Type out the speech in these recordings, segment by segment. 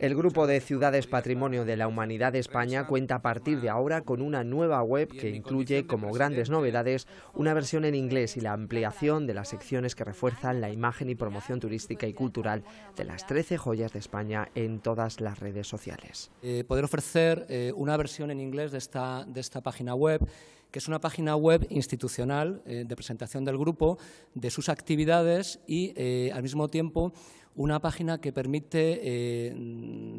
El grupo de ciudades Patrimonio de la Humanidad de España cuenta a partir de ahora con una nueva web que incluye como grandes novedades una versión en inglés y la ampliación de las secciones que refuerzan la imagen y promoción turística y cultural de las 13 joyas de España en todas las redes sociales. Eh, poder ofrecer eh, una versión en inglés de esta, página web que es una página web institucional eh, de presentación del grupo, de sus actividades y, al mismo tiempo, una página que permite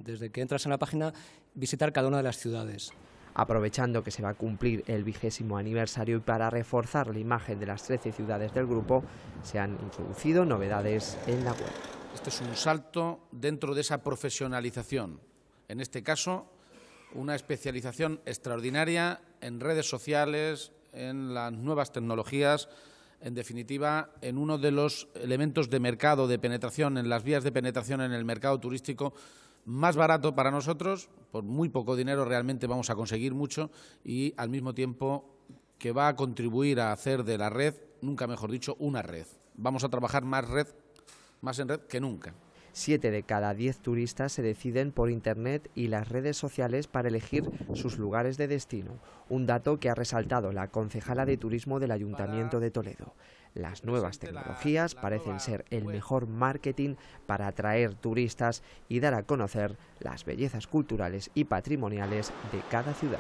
desde que entras en la página, visitar cada una de las ciudades. Aprovechando que se va a cumplir el vigésimo aniversario y para reforzar la imagen de las 13 ciudades del grupo, se han introducido novedades en la web. Este es un salto dentro de esa profesionalización. En este caso, una especialización extraordinaria en redes sociales, en las nuevas tecnologías, en definitiva, en uno de los elementos de mercado, de penetración, en las vías de penetración en el mercado turístico más barato para nosotros, por muy poco dinero realmente vamos a conseguir mucho y al mismo tiempo que va a contribuir a hacer de la red, nunca mejor dicho, una red. Vamos a trabajar más red, más en red que nunca. Siete de cada diez turistas se deciden por Internet y las redes sociales para elegir sus lugares de destino, un dato que ha resaltado la concejala de turismo del Ayuntamiento de Toledo. Las nuevas tecnologías parecen ser el mejor marketing para atraer turistas y dar a conocer las bellezas culturales y patrimoniales de cada ciudad.